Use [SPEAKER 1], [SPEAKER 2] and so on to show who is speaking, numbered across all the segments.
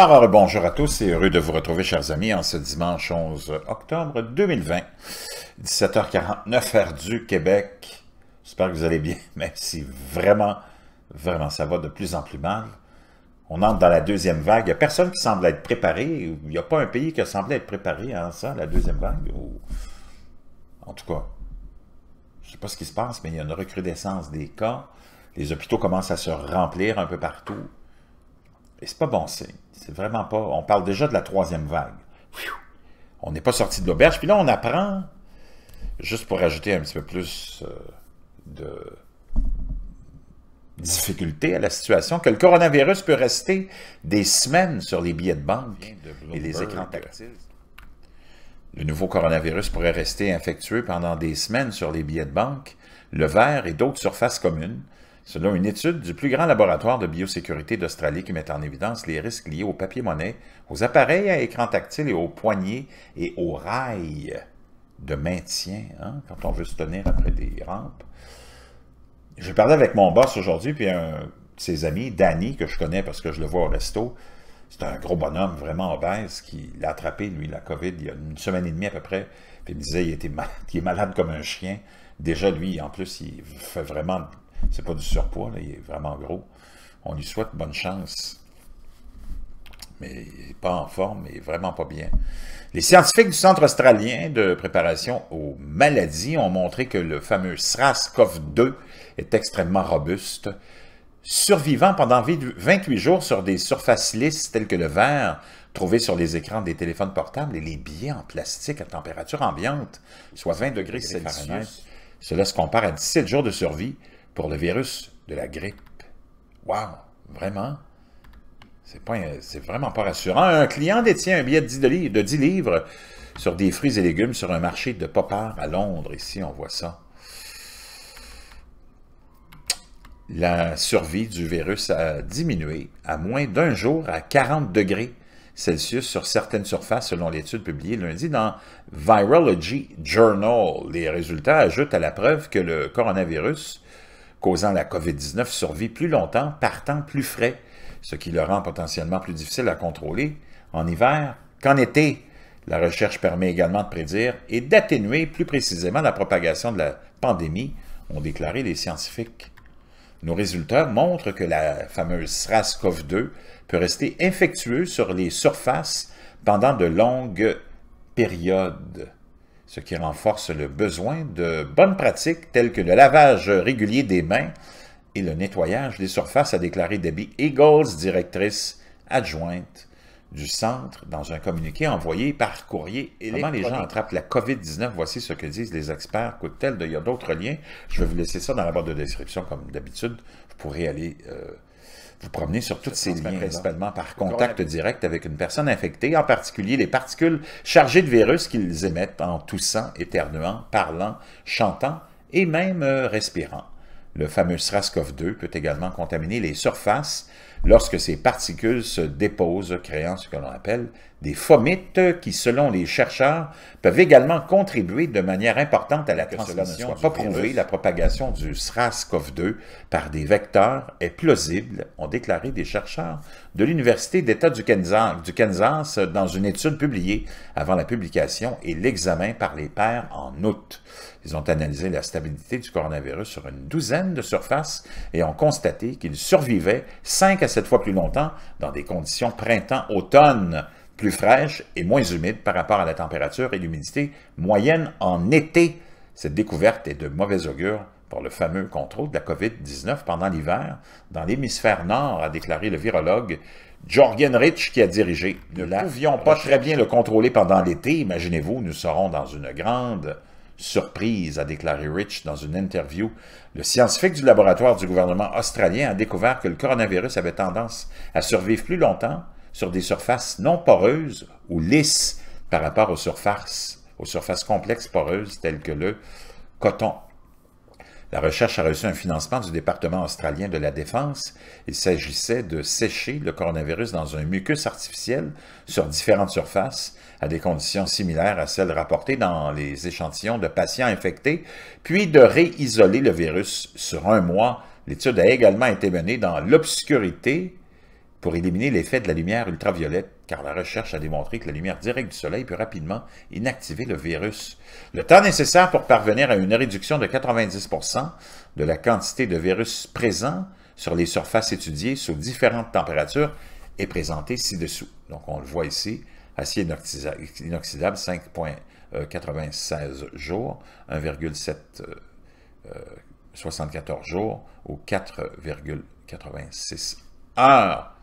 [SPEAKER 1] Alors, euh, bonjour à tous et heureux de vous retrouver, chers amis, en ce dimanche 11 octobre 2020, 17h49, heure du Québec. J'espère que vous allez bien, mais si vraiment, vraiment, ça va de plus en plus mal. On entre dans la deuxième vague. Il n'y a personne qui semble être préparé. Il n'y a pas un pays qui semble être préparé à ça, la deuxième vague. En tout cas, je ne sais pas ce qui se passe, mais il y a une recrudescence des cas. Les hôpitaux commencent à se remplir un peu partout. Et c'est pas bon signe. C'est vraiment pas... On parle déjà de la troisième vague. On n'est pas sorti de l'auberge. Puis là, on apprend, juste pour ajouter un petit peu plus euh, de difficulté à la situation, que le coronavirus peut rester des semaines sur les billets de banque et les écrans tactiles. Le nouveau coronavirus pourrait rester infectieux pendant des semaines sur les billets de banque, le verre et d'autres surfaces communes, Selon une étude du plus grand laboratoire de biosécurité d'Australie qui met en évidence les risques liés au papier-monnaie, aux appareils à écran tactile et aux poignées et aux rails de maintien, hein, quand on veut se tenir après des rampes. Je parlais avec mon boss aujourd'hui, puis un de ses amis, Danny, que je connais parce que je le vois au resto, c'est un gros bonhomme vraiment obèse qui l'a attrapé, lui, la COVID, il y a une semaine et demie à peu près. Puis il me disait, il, était est malade comme un chien. Déjà, lui, en plus, il fait vraiment c'est pas du surpoids, il est vraiment gros. On lui souhaite bonne chance. Mais il n'est pas en forme, et vraiment pas bien. Les scientifiques du Centre australien de préparation aux maladies ont montré que le fameux SRAS-CoV-2 est extrêmement robuste, survivant pendant 28 jours sur des surfaces lisses telles que le verre, trouvé sur les écrans des téléphones portables et les billets en plastique à température ambiante, soit 20 degrés Celsius. Cela se compare à 17 jours de survie pour le virus de la grippe. Wow! Vraiment? C'est vraiment pas rassurant. Un client détient un billet de 10, livres, de 10 livres sur des fruits et légumes sur un marché de Popard à Londres. Ici, on voit ça. La survie du virus a diminué à moins d'un jour à 40 degrés Celsius sur certaines surfaces, selon l'étude publiée lundi dans Virology Journal. Les résultats ajoutent à la preuve que le coronavirus causant la COVID-19 survit plus longtemps, partant plus frais, ce qui le rend potentiellement plus difficile à contrôler en hiver qu'en été. La recherche permet également de prédire et d'atténuer plus précisément la propagation de la pandémie, ont déclaré les scientifiques. Nos résultats montrent que la fameuse SRAS-CoV-2 peut rester infectueuse sur les surfaces pendant de longues périodes ce qui renforce le besoin de bonnes pratiques telles que le lavage régulier des mains et le nettoyage des surfaces, a déclaré Debbie Eagles, directrice adjointe du centre, dans un communiqué envoyé par courrier Comment les gens attrapent la COVID-19? Voici ce que disent les experts. Il y a d'autres liens. Je vais vous laisser ça dans la barre de description, comme d'habitude. Vous pourrez aller... Euh, vous promenez sur toutes ces liens, principalement par contact direct avec une personne infectée, en particulier les particules chargées de virus qu'ils émettent en toussant, éternuant, parlant, chantant et même euh, respirant. Le fameux SRAS-CoV-2 peut également contaminer les surfaces, lorsque ces particules se déposent, créant ce que l'on appelle des fomites, qui, selon les chercheurs, peuvent également contribuer de manière importante à la transmission pas la propagation du SRAS-CoV-2 par des vecteurs est plausible, ont déclaré des chercheurs de l'Université d'État du du Kansas dans une étude publiée avant la publication et l'examen par les pairs en août. Ils ont analysé la stabilité du coronavirus sur une douzaine de surfaces et ont constaté qu'il survivait 5 à 7 fois plus longtemps dans des conditions printemps-automne plus fraîches et moins humides par rapport à la température et l'humidité moyenne en été. Cette découverte est de mauvais augure pour le fameux contrôle de la COVID-19 pendant l'hiver dans l'hémisphère nord, a déclaré le virologue Jorgen Rich qui a dirigé. Nous ne pouvions pas très bien le contrôler pendant l'été, imaginez-vous, nous serons dans une grande Surprise, a déclaré Rich dans une interview. Le scientifique du laboratoire du gouvernement australien a découvert que le coronavirus avait tendance à survivre plus longtemps sur des surfaces non poreuses ou lisses par rapport aux surfaces, aux surfaces complexes poreuses telles que le coton. La recherche a reçu un financement du département australien de la Défense. Il s'agissait de sécher le coronavirus dans un mucus artificiel sur différentes surfaces à des conditions similaires à celles rapportées dans les échantillons de patients infectés, puis de réisoler le virus sur un mois. L'étude a également été menée dans l'obscurité pour éliminer l'effet de la lumière ultraviolette car la recherche a démontré que la lumière directe du soleil peut rapidement inactiver le virus. Le temps nécessaire pour parvenir à une réduction de 90% de la quantité de virus présent sur les surfaces étudiées sous différentes températures est présenté ci-dessous. Donc on le voit ici, acier inoxydable 5,96 euh, jours, 1.74 euh, euh, jours ou 4,86 heures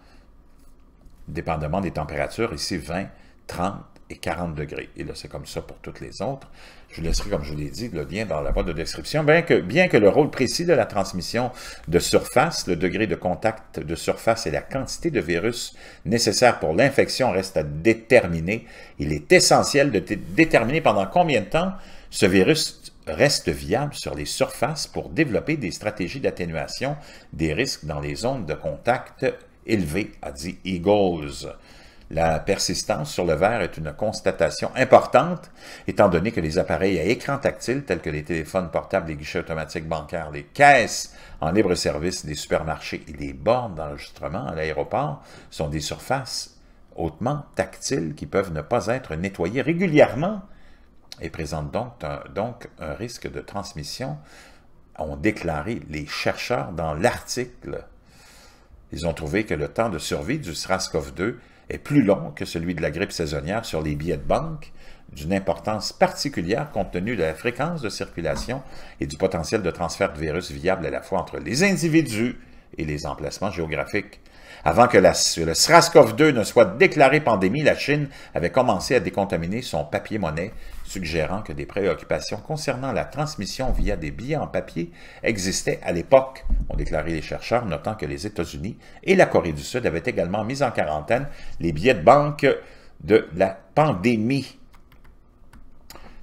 [SPEAKER 1] dépendamment des températures, ici 20, 30 et 40 degrés. Et là, c'est comme ça pour toutes les autres. Je vous laisserai, comme je vous l'ai dit, le lien dans la boîte de description. Bien que, bien que le rôle précis de la transmission de surface, le degré de contact de surface et la quantité de virus nécessaire pour l'infection reste à déterminer, il est essentiel de déterminer pendant combien de temps ce virus reste viable sur les surfaces pour développer des stratégies d'atténuation des risques dans les zones de contact élevé, a dit Eagles. La persistance sur le verre est une constatation importante, étant donné que les appareils à écran tactile, tels que les téléphones portables, les guichets automatiques bancaires, les caisses en libre-service des supermarchés et les bornes d'enregistrement à l'aéroport, sont des surfaces hautement tactiles qui peuvent ne pas être nettoyées régulièrement et présentent donc donc un risque de transmission, ont déclaré les chercheurs dans l'article ils ont trouvé que le temps de survie du SRAS-CoV-2 est plus long que celui de la grippe saisonnière sur les billets de banque, d'une importance particulière compte tenu de la fréquence de circulation et du potentiel de transfert de virus viable à la fois entre les individus et les emplacements géographiques. Avant que le SRAS-CoV-2 ne soit déclaré pandémie, la Chine avait commencé à décontaminer son papier-monnaie suggérant que des préoccupations concernant la transmission via des billets en papier existaient à l'époque, ont déclaré les chercheurs, notant que les États-Unis et la Corée du Sud avaient également mis en quarantaine les billets de banque de la pandémie.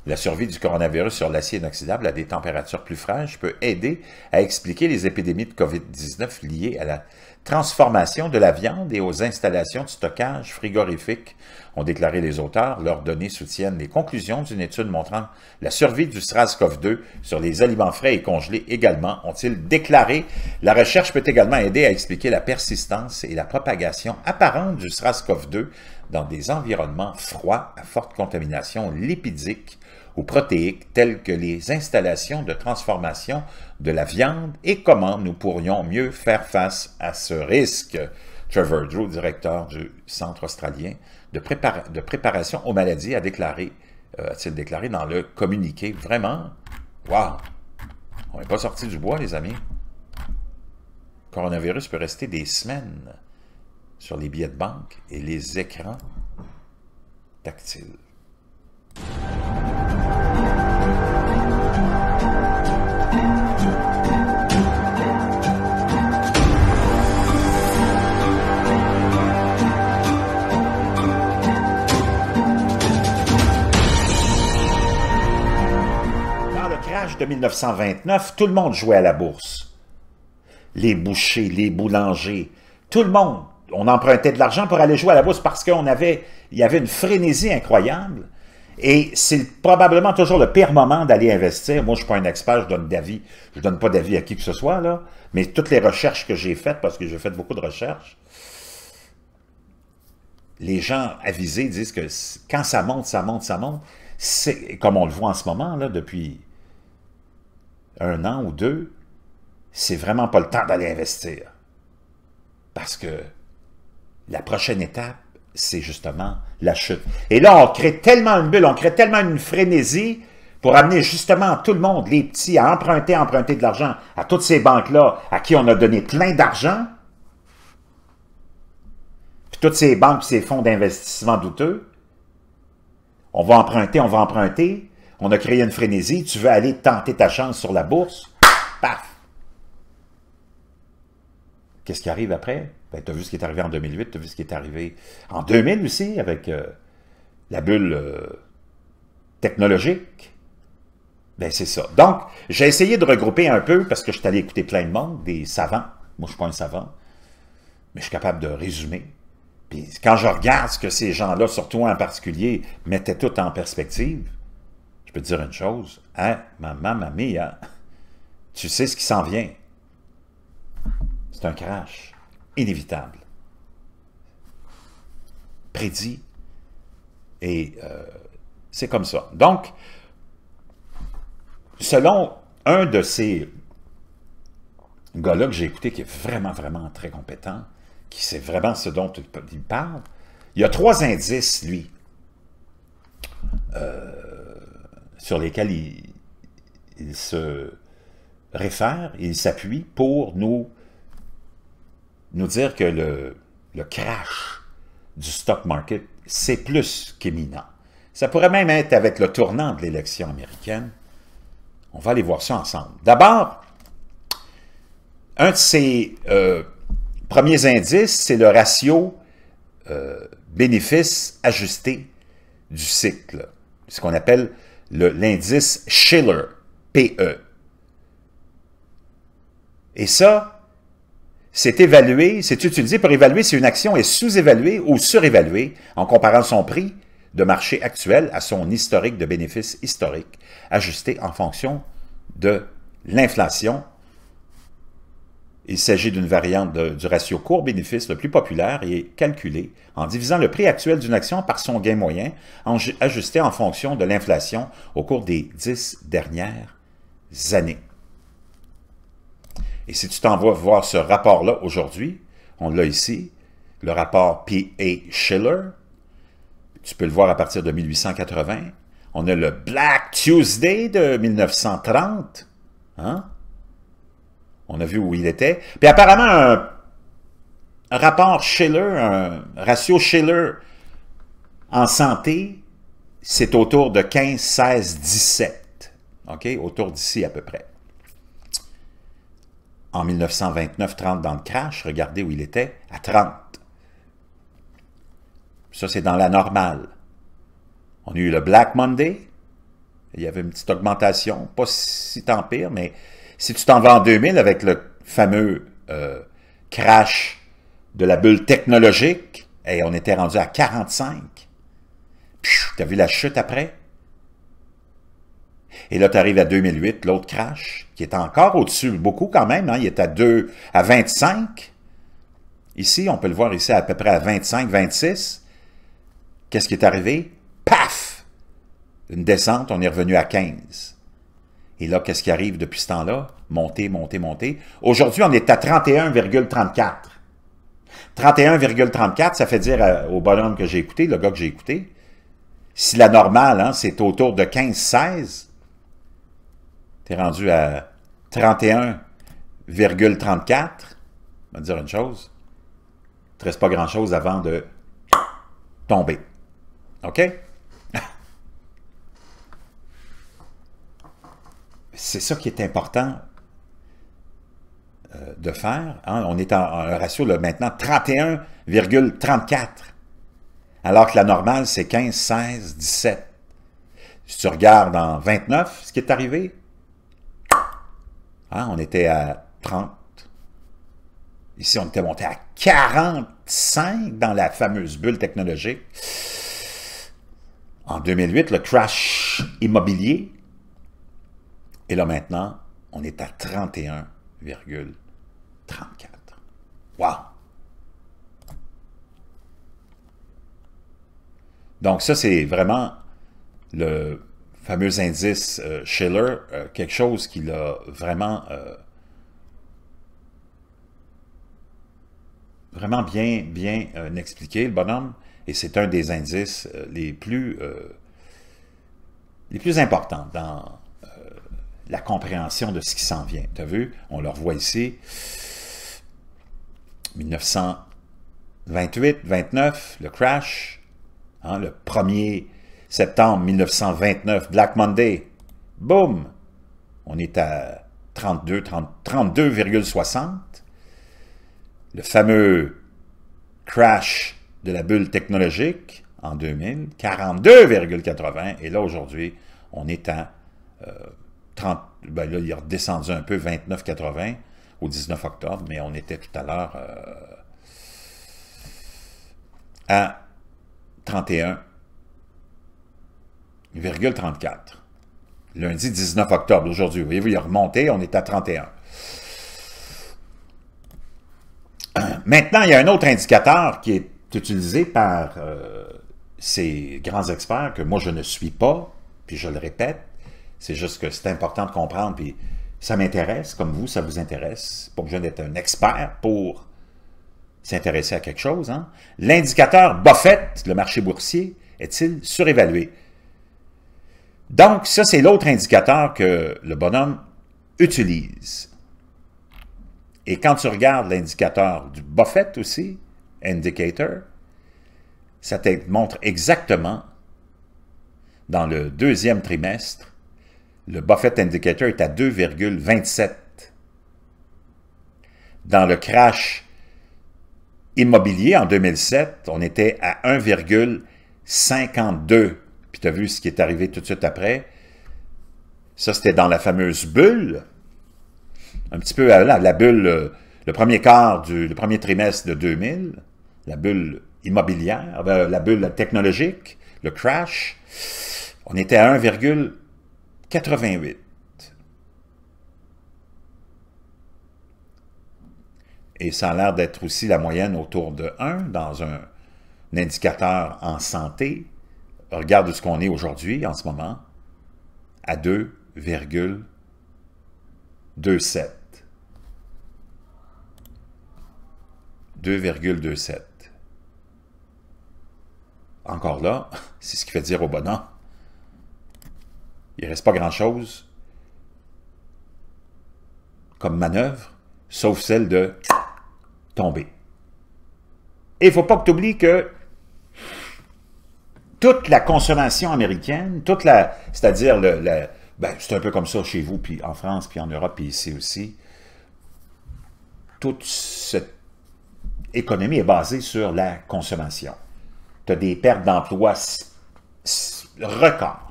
[SPEAKER 1] La survie du coronavirus sur l'acier inoxydable à des températures plus fraîches peut aider à expliquer les épidémies de COVID-19 liées à la transformation de la viande et aux installations de stockage frigorifique, ont déclaré les auteurs. Leurs données soutiennent les conclusions d'une étude montrant la survie du SRAS-CoV-2 sur les aliments frais et congelés également, ont-ils déclaré. La recherche peut également aider à expliquer la persistance et la propagation apparente du SRAS-CoV-2 dans des environnements froids à forte contamination lipidique ou protéiques telles que les installations de transformation de la viande et comment nous pourrions mieux faire face à ce risque. Trevor Drew, directeur du Centre australien de, préparation aux maladies, a déclaré, euh, a-t-il déclaré dans le communiqué, vraiment, waouh, on n'est pas sorti du bois, les amis. Le coronavirus peut rester des semaines sur les billets de banque et les écrans tactiles. 1929, tout le monde jouait à la bourse. Les bouchers, les boulangers, tout le monde. On empruntait de l'argent pour aller jouer à la bourse parce qu'il avait, y avait une frénésie incroyable. Et c'est probablement toujours le pire moment d'aller investir. Moi, je ne suis pas un expert, je donne d'avis. Je ne donne pas d'avis à qui que ce soit, là. Mais toutes les recherches que j'ai faites, parce que j'ai fait beaucoup de recherches, les gens avisés disent que quand ça monte, ça monte, ça monte, c'est comme on le voit en ce moment, là, depuis un an ou deux, c'est vraiment pas le temps d'aller investir. Parce que la prochaine étape, c'est justement la chute. Et là, on crée tellement une bulle, on crée tellement une frénésie pour amener justement tout le monde, les petits, à emprunter, emprunter de l'argent à toutes ces banques-là à qui on a donné plein d'argent. Puis toutes ces banques, ces fonds d'investissement douteux, on va emprunter, on va emprunter, on a créé une frénésie. Tu veux aller tenter ta chance sur la bourse. Paf! Qu'est-ce qui arrive après? Ben, tu as vu ce qui est arrivé en 2008, tu as vu ce qui est arrivé en 2000 aussi avec euh, la bulle euh, technologique. Ben, c'est ça. Donc, j'ai essayé de regrouper un peu parce que je suis allé écouter plein de monde, des savants. Moi, je ne suis pas un savant, mais je suis capable de résumer. Puis quand je regarde ce que ces gens-là, surtout en particulier, mettaient tout en perspective, je peux dire une chose. Hein, maman, mamie, hein? tu sais ce qui s'en vient. C'est un crash inévitable. Prédit. Et euh, c'est comme ça. Donc, selon un de ces gars-là que j'ai écouté, qui est vraiment, vraiment très compétent, qui sait vraiment ce dont il parle, il y a trois indices, lui. Euh, sur lesquels il se réfère, il s'appuie pour nous, nous dire que le, crash du stock market, c'est plus qu'éminent. Ça pourrait même être avec le tournant de l'élection américaine. On va aller voir ça ensemble. D'abord, un de ces euh, premiers indices, c'est le ratio euh, bénéfice ajusté du cycle, ce qu'on appelle l'indice Schiller, PE. Et ça, c'est évalué, c'est utilisé pour évaluer si une action est sous-évaluée ou surévaluée en comparant son prix de marché actuel à son historique de bénéfices historiques, ajusté en fonction de l'inflation il s'agit d'une variante du ratio court bénéfice le plus populaire et est calculée en divisant le prix actuel d'une action par son gain moyen, ajusté en fonction de l'inflation au cours des dix dernières années. Et si tu t'envoies voir ce rapport-là aujourd'hui, on l'a ici, le rapport P.A. Schiller, tu peux le voir à partir de 1880. On a le Black Tuesday de 1930, hein? On a vu où il était. Puis apparemment, un, rapport Schiller, un ratio Schiller en santé, c'est autour de 15, 16, 17. OK? Autour d'ici à peu près. En 1929-30 dans le crash, regardez où il était, à 30. Ça, c'est dans la normale. On a eu le Black Monday. Il y avait une petite augmentation, pas si tant pire, mais si tu t'en vas en 2000 avec le fameux euh, crash de la bulle technologique, et on était rendu à 45. T'as vu la chute après? Et là, tu arrives à 2008, l'autre crash, qui est encore au-dessus, beaucoup quand même, hein, il est à 2, à 25. Ici, on peut le voir ici à peu près à 25, 26. Qu'est-ce qui est arrivé? Paf! Une descente, on est revenu à 15. Et là, qu'est-ce qui arrive depuis ce temps-là? Monter, monter, monter. Aujourd'hui, on est à 31,34. 31,34, ça fait dire euh, au bonhomme que j'ai écouté, le gars que j'ai écouté, si la normale, hein, c'est autour de 15-16, t'es rendu à 31,34. On va dire une chose, il ne reste pas grand-chose avant de tomber. OK? c'est ça qui est important euh, de faire. Hein. On est en, un ratio là, maintenant 31,34, alors que la normale, c'est 15, 16, 17. Si tu regardes en 29, ce qui est arrivé, hein, on était à 30. Ici, on était monté à 45 dans la fameuse bulle technologique. En 2008, le crash immobilier et là maintenant, on est à 31,34. Wow! Donc ça, c'est vraiment le fameux indice euh, Schiller, euh, quelque chose qui l'a vraiment, euh, vraiment bien, bien expliqué, le bonhomme. Et c'est un des indices les plus, les plus importants dans, la compréhension de ce qui s'en vient. Tu as vu? On le revoit ici. 1928, 29, le crash. Hein, le 1er septembre 1929, Black Monday. Boum! On est à 32,60. le fameux crash de la bulle technologique en 2000, 42,80. Et là, aujourd'hui, on est à euh, 30, ben là, il a redescendu un peu, 29,80 au 19 octobre, mais on était tout à l'heure euh, à 31,34. Lundi 19 octobre, aujourd'hui. vous voyez il a remonté, on est à 31. Maintenant, il y a un autre indicateur qui est utilisé par euh, ces grands experts que moi je ne suis pas, puis je le répète, c'est juste que c'est important de comprendre, puis ça m'intéresse, comme vous, ça vous intéresse. Pas besoin d'être un expert pour s'intéresser à quelque chose. Hein. L'indicateur Buffett, le marché boursier, est-il surévalué? Donc, ça, c'est l'autre indicateur que le bonhomme utilise. Et quand tu regardes l'indicateur du Buffett aussi, Indicator, ça te montre exactement dans le deuxième trimestre le Buffett Indicator est à 2,27. Dans le crash immobilier en 2007, on était à 1,52. Puis tu as vu ce qui est arrivé tout de suite après. Ça, c'était dans la fameuse bulle. Un petit peu euh, la, bulle, euh, le premier quart du premier trimestre de 2000, la bulle immobilière, euh, la bulle technologique, le crash. On était à 1,52. 88. Et ça a l'air d'être aussi la moyenne autour de 1 dans un, indicateur en santé. Regarde ce qu'on est aujourd'hui, en ce moment, à 2,27. 2,27. Encore là, c'est ce qui fait dire au bonhomme, il ne reste pas grand-chose comme manœuvre, sauf celle de tomber. Et il ne faut pas que tu oublies que toute la consommation américaine, toute la, c'est-à-dire, le, ben, c'est un peu comme ça chez vous, puis en France, puis en Europe, puis ici aussi, toute cette économie est basée sur la consommation. Tu as des pertes d'emplois records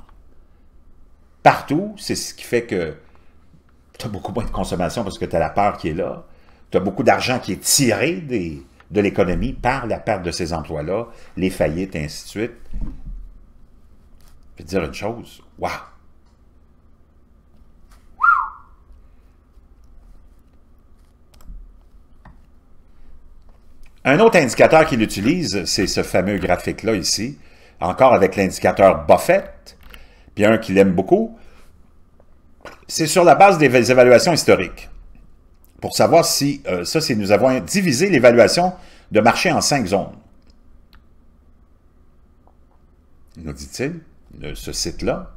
[SPEAKER 1] partout. C'est ce qui fait que tu as beaucoup moins de consommation parce que tu as la peur qui est là. Tu as beaucoup d'argent qui est tiré de l'économie par la perte de ces emplois-là, les faillites, et ainsi de suite. Je vais te dire une chose. Waouh! Un autre indicateur qu'il utilise, c'est ce fameux graphique-là ici, encore avec l'indicateur Buffett, puis un qui l'aime beaucoup, c'est sur la base des évaluations historiques. Pour savoir si, euh, ça c'est nous avons divisé l'évaluation de marché en cinq zones. Nous dit-il, ce site-là,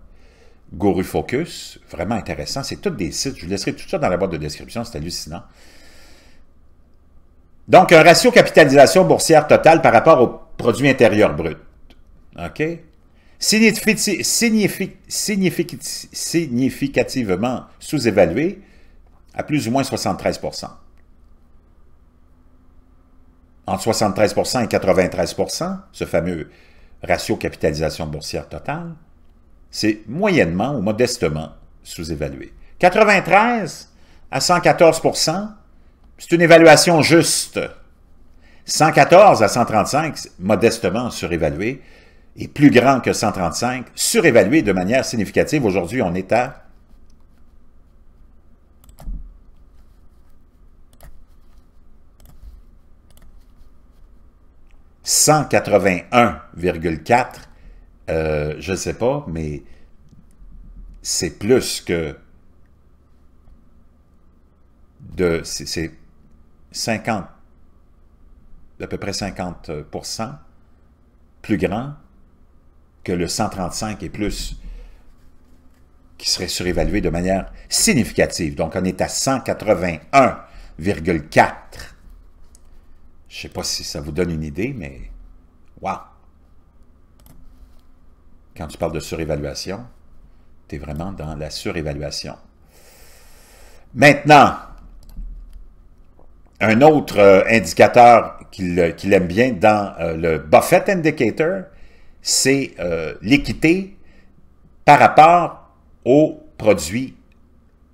[SPEAKER 1] Guru Focus, vraiment intéressant, c'est tous des sites, je vous laisserai tout ça dans la boîte de description, c'est hallucinant. Donc, un ratio capitalisation boursière totale par rapport au produit intérieur brut. OK? significativement sous-évalué à plus ou moins 73 Entre 73 et 93 ce fameux ratio capitalisation boursière totale, c'est moyennement ou modestement sous-évalué. 93 à 114 c'est une évaluation juste. 114 à 135, modestement surévalué est plus grand que 135, surévalué de manière significative. Aujourd'hui, on est à 181,4, euh, je ne sais pas, mais c'est plus que de... c'est 50, d'à peu près 50 plus grand que le 135 et plus qui serait surévalué de manière significative. Donc, on est à 181,4. Je ne sais pas si ça vous donne une idée, mais waouh! Quand tu parles de surévaluation, tu es vraiment dans la surévaluation. Maintenant, un autre euh, indicateur euh, qu'il aime bien dans euh, le Buffett Indicator, c'est euh, l'équité par rapport au produit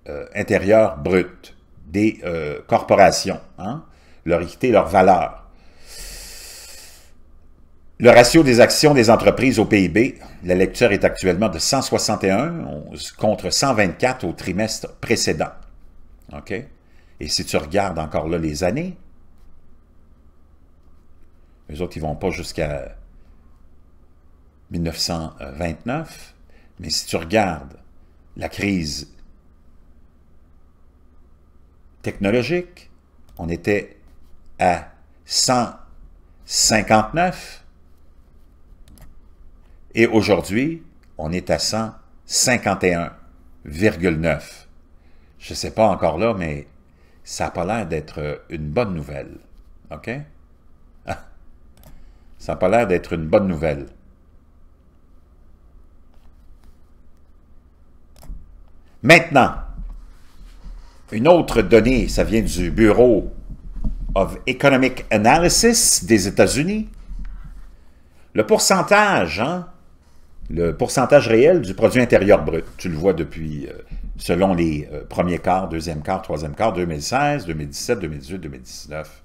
[SPEAKER 1] euh, intérieurs intérieur brut des euh, corporations, hein, leur équité, leur valeur. Le ratio des actions des entreprises au PIB, la lecture est actuellement de 161 contre 124 au trimestre précédent. OK? Et si tu regardes encore là les années, les autres, ils vont pas jusqu'à 1929, mais si tu regardes la crise technologique, on était à 159 et aujourd'hui, on est à 151,9. Je ne sais pas encore là, mais ça n'a pas l'air d'être une bonne nouvelle. OK? ça n'a pas l'air d'être une bonne nouvelle. Maintenant, une autre donnée, ça vient du Bureau of Economic Analysis des États-Unis. Le pourcentage, hein, le pourcentage réel du produit intérieur brut, tu le vois depuis, euh, selon les euh, premiers quarts, deuxième quart, troisième quart, 2016, 2017, 2018, 2019.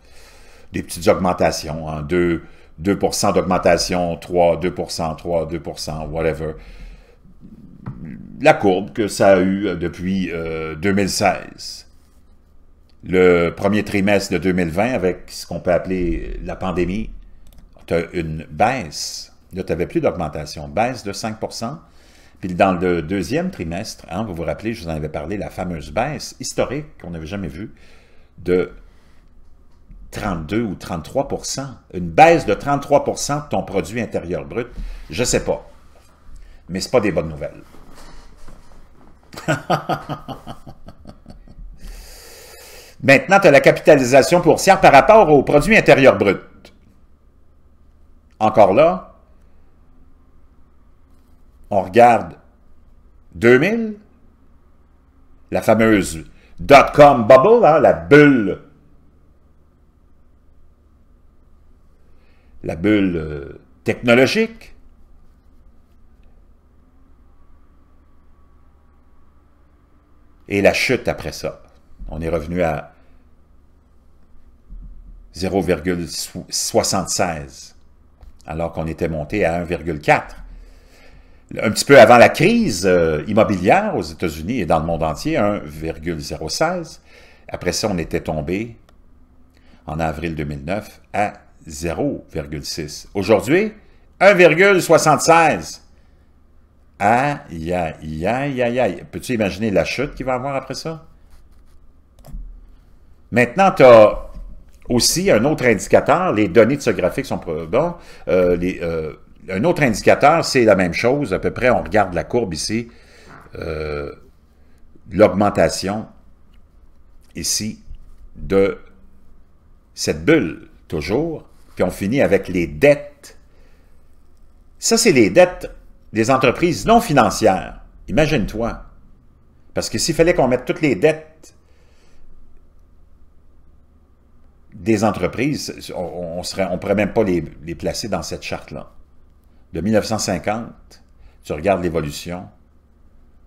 [SPEAKER 1] Des petites augmentations, 2 hein, d'augmentation, 3, 2 3, 2 whatever la courbe que ça a eu euh, depuis 2016. Euh, le premier trimestre de 2020, avec ce qu'on peut appeler la pandémie, tu as une baisse. Là, tu n'avais plus d'augmentation, baisse de 5 Puis dans le deuxième trimestre, hein, vous vous rappelez, je vous en avais parlé, la fameuse baisse historique qu'on n'avait jamais vue de 32 ou 33 Une baisse de 33 de ton produit intérieur brut, je ne sais pas. Mais ce n'est pas des bonnes nouvelles. Maintenant, tu as la capitalisation boursière par rapport au produit intérieur brut. Encore là, on regarde 2000, la fameuse dot-com bubble, hein, la bulle. La bulle euh, technologique. Et la chute après ça, on est revenu à 0,76, alors qu'on était monté à 1,4. Un petit peu avant la crise euh, immobilière aux États-Unis et dans le monde entier, 1,06. Après ça, on était tombé en avril 2009 à 0,6. Aujourd'hui, 1,76. Aïe, aïe, aïe, aïe, aïe. Peux-tu imaginer la chute qu'il va avoir après ça? Maintenant, tu as aussi un autre indicateur. Les données de ce graphique sont bon. Euh, euh, un autre indicateur, c'est la même chose. À peu près, on regarde la courbe ici. Euh, l'augmentation ici de cette bulle, toujours. Puis on finit avec les dettes. Ça, c'est les dettes des entreprises non financières. Imagine-toi. Parce que s'il fallait qu'on mette toutes les dettes des entreprises, on ne on pourrait même pas les, placer dans cette charte-là. De 1950, tu regardes l'évolution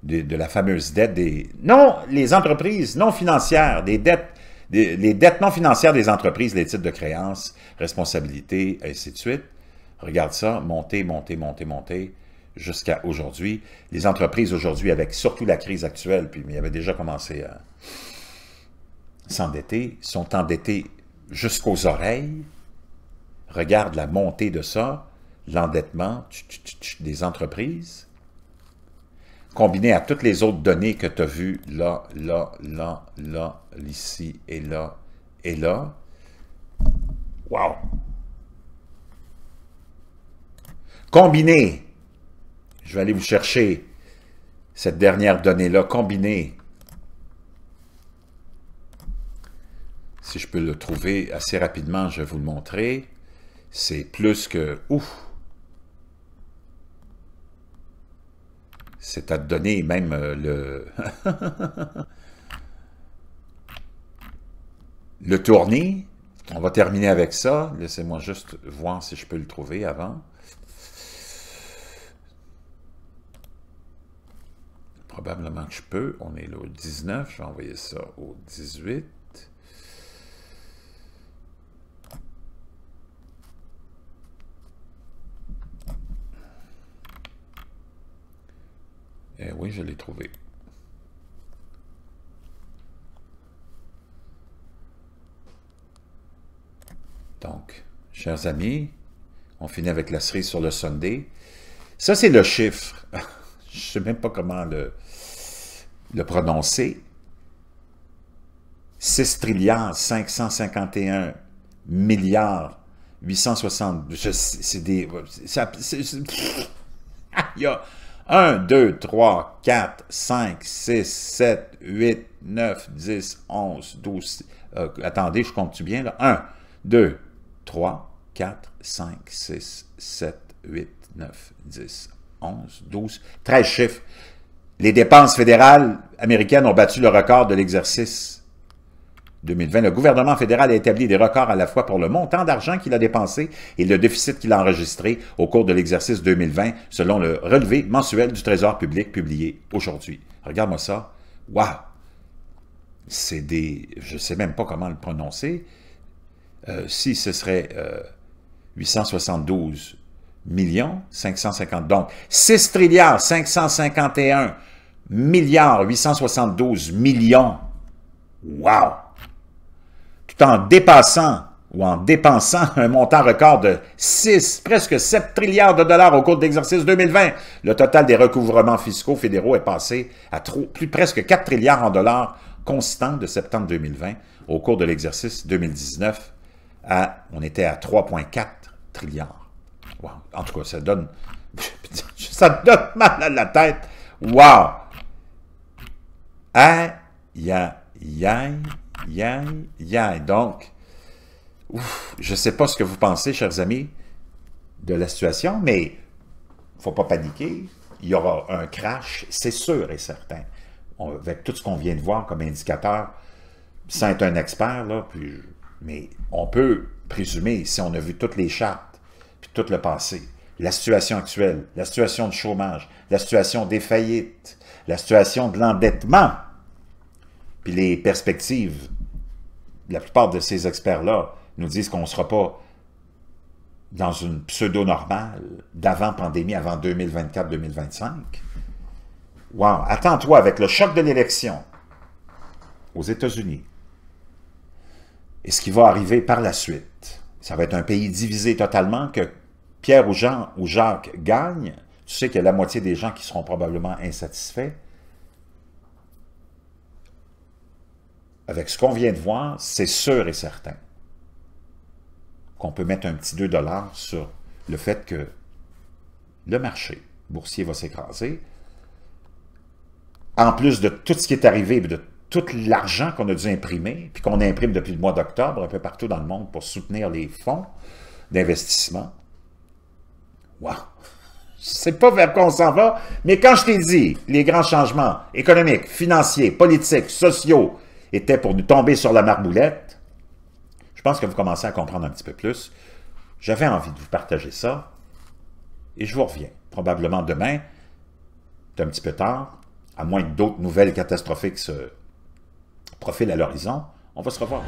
[SPEAKER 1] de, la fameuse dette des... Non, les entreprises non financières, des dettes, les dettes non financières des entreprises, les titres de créances, responsabilités, ainsi de suite. Regarde ça, monter, monter, monter, monter jusqu'à aujourd'hui. Les entreprises aujourd'hui, avec surtout la crise actuelle, puis il avait déjà commencé à s'endetter, sont endettées jusqu'aux oreilles. Regarde la montée de ça, l'endettement des entreprises, combiné à toutes les autres données que tu as vues là, là, là, là, ici et là, et là. Wow! Combiné je vais aller vous chercher cette dernière donnée-là combinée. Si je peux le trouver assez rapidement, je vais vous le montrer. C'est plus que... Ouf! C'est à donner même euh, le... le tournis. On va terminer avec ça. Laissez-moi juste voir si je peux le trouver avant. probablement que je peux. On est là au 19, je vais envoyer ça au 18. et eh oui, je l'ai trouvé. Donc, chers amis, on finit avec la cerise sur le Sunday. Ça, c'est le chiffre. je ne sais même pas comment le le prononcer, 6 trilliards 551 milliards 860... C'est des... il y a 1, 2, 3, 4, 5, 6, 7, 8, 9, 10, 11, 12... attendez, je compte-tu bien là? 1, 2, 3, 4, 5, 6, 7, 8, 9, 10, 11, 12, 13 chiffres. Les dépenses fédérales américaines ont battu le record de l'exercice 2020. Le gouvernement fédéral a établi des records à la fois pour le montant d'argent qu'il a dépensé et le déficit qu'il a enregistré au cours de l'exercice 2020, selon le relevé mensuel du Trésor public publié aujourd'hui. Regarde-moi ça. Waouh! C'est des... Je ne sais même pas comment le prononcer. Euh, si ce serait 872 euh, millions 550. Donc, 6 trilliards 551 milliards 872 millions. Wow! Tout en dépassant ou en dépensant un montant record de 6, presque 7 trilliards de dollars au cours de l'exercice 2020. Le total des recouvrements fiscaux fédéraux est passé à plus presque 4 trilliards en dollars constants de septembre 2020 au cours de l'exercice 2019. À, on était à 3,4 trilliards. En tout cas, ça donne... ça donne mal à la tête. Wow! Aïe, aïe, aïe, aïe, aïe. Donc, je ne sais pas ce que vous pensez, chers amis, de la situation, mais il ne faut pas paniquer. Il y aura un crash, c'est sûr et certain. avec tout ce qu'on vient de voir comme indicateur, sans être un expert, là, mais on peut présumer, si on a vu toutes les chartes, puis tout le passé. La situation actuelle, la situation du chômage, la situation des faillites, la situation de l'endettement, puis les perspectives. La plupart de ces experts-là nous disent qu'on ne sera pas dans une pseudo-normale d'avant-pandémie, avant, 2024-2025. Wow! Attends-toi avec le choc de l'élection aux États-Unis et ce qui va arriver par la suite ça va être un pays divisé totalement, que Pierre ou Jean ou Jacques gagne. tu sais qu'il y a la moitié des gens qui seront probablement insatisfaits. Avec ce qu'on vient de voir, c'est sûr et certain qu'on peut mettre un petit 2 sur le fait que le marché boursier va s'écraser. En plus de tout ce qui est arrivé, de tout l'argent qu'on a dû imprimer, puis qu'on imprime depuis le mois d'octobre un peu partout dans le monde pour soutenir les fonds d'investissement. Wow! Je sais pas vers quoi on s'en va, mais quand je t'ai dit, les grands changements économiques, financiers, politiques, sociaux étaient pour nous tomber sur la marboulette, je pense que vous commencez à comprendre un petit peu plus. J'avais envie de vous partager ça, et je vous reviens, probablement demain, un petit peu tard, à moins que d'autres nouvelles catastrophiques se Profil à l'horizon. On va se revoir.